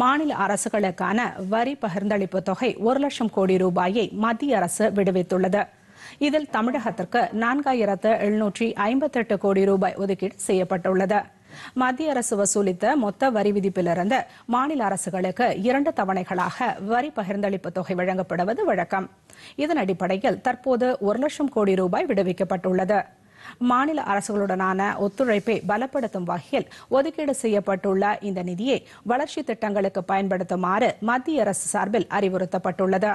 மாநில அரசுகளுக்கான வரி பகிர்ந்தளிப்பு தொகை ஒரு லட்சம் கோடி ரூபாயை மத்திய அரசு விடுவித்துள்ளது இதில் தமிழகத்திற்கு நான்காயிரத்து எழுநூற்றி ஐம்பத்தெட்டு கோடி ரூபாய் ஒதுக்கீடு செய்யப்பட்டுள்ளது மத்திய அரசு வசூலித்த மொத்த வரி விதிப்பிலிருந்து மாநில அரசுகளுக்கு இரண்டு தவணைகளாக வரி பகிர்ந்தளிப்பு தொகை வழங்கப்படுவது வழக்கம் இதன் அடிப்படையில் தற்போது ஒரு லட்சம் கோடி ரூபாய் விடுவிக்கப்பட்டுள்ளது மாநில அரசுகளுடனான ஒத்துழைப்பை பலப்படுத்தும் வகையில் ஒதுக்கீடு செய்யப்பட்டுள்ள இந்த நிதியை வளர்ச்சி திட்டங்களுக்கு பயன்படுத்துமாறு மத்திய அரசு சார்பில் அறிவுறுத்தப்பட்டுள்ளது